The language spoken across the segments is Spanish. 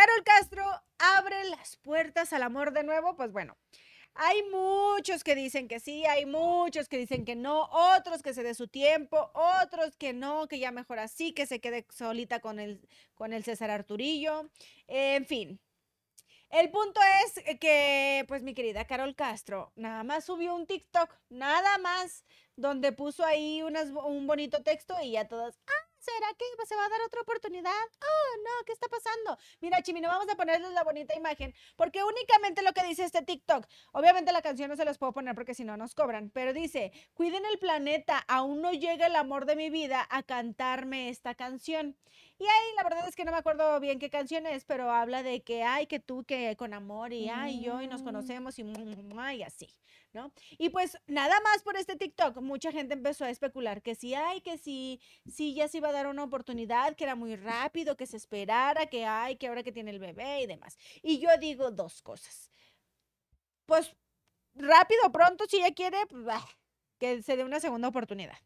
Carol Castro abre las puertas al amor de nuevo, pues bueno. Hay muchos que dicen que sí, hay muchos que dicen que no, otros que se dé su tiempo, otros que no, que ya mejor así, que se quede solita con el, con el César Arturillo, en fin. El punto es que, pues mi querida Carol Castro, nada más subió un TikTok, nada más, donde puso ahí un bonito texto y ya todas, ¡ah! ¿Será que se va a dar otra oportunidad? Oh, no, ¿qué está pasando? Mira, Chimino, vamos a ponerles la bonita imagen, porque únicamente lo que dice este TikTok, obviamente la canción no se las puedo poner porque si no nos cobran, pero dice, cuiden el planeta, aún no llega el amor de mi vida a cantarme esta canción. Y ahí la verdad es que no me acuerdo bien qué canción es, pero habla de que, ay, que tú, que con amor y ay, yo y nos mm. conocemos y, y así, ¿no? Y pues nada más por este TikTok, mucha gente empezó a especular que sí, ay, que sí, sí, ya se iba a dar una oportunidad, que era muy rápido, que se esperara, que ay, que ahora que tiene el bebé y demás. Y yo digo dos cosas. Pues rápido, pronto, si ella quiere, pues, que se dé una segunda oportunidad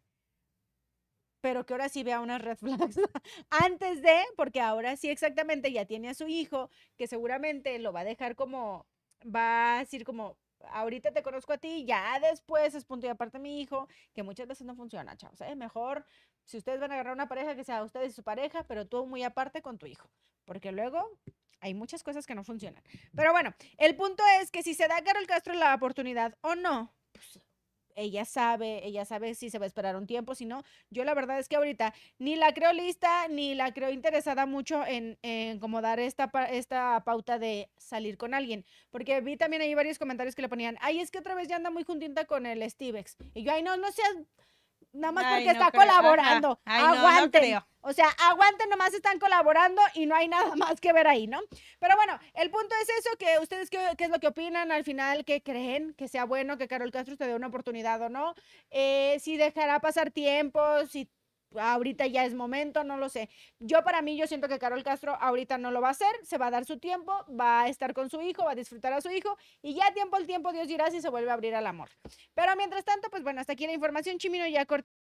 pero que ahora sí vea unas red flags antes de, porque ahora sí exactamente ya tiene a su hijo, que seguramente lo va a dejar como, va a decir como, ahorita te conozco a ti, ya después es punto y aparte mi hijo, que muchas veces no funciona, chavos, es ¿eh? mejor si ustedes van a agarrar una pareja que sea ustedes y su pareja, pero tú muy aparte con tu hijo, porque luego hay muchas cosas que no funcionan. Pero bueno, el punto es que si se da a Carol Castro la oportunidad o no, ella sabe, ella sabe si se va a esperar un tiempo, si no, yo la verdad es que ahorita ni la creo lista, ni la creo interesada mucho en, en como dar esta, esta pauta de salir con alguien, porque vi también ahí varios comentarios que le ponían, ay, es que otra vez ya anda muy juntita con el Stevex, y yo, ay, no, no seas nada más porque está colaborando. aguante o sea, aguante nomás están colaborando y no hay nada más que ver ahí, ¿no? Pero bueno, el punto es eso, que ustedes qué, qué es lo que opinan al final, qué creen, que sea bueno que Carol Castro te dé una oportunidad o no, eh, si dejará pasar tiempo, si ahorita ya es momento, no lo sé. Yo para mí, yo siento que Carol Castro ahorita no lo va a hacer, se va a dar su tiempo, va a estar con su hijo, va a disfrutar a su hijo y ya tiempo el tiempo Dios dirá si se vuelve a abrir al amor. Pero mientras tanto, pues bueno, hasta aquí la información, Chimino ya corté.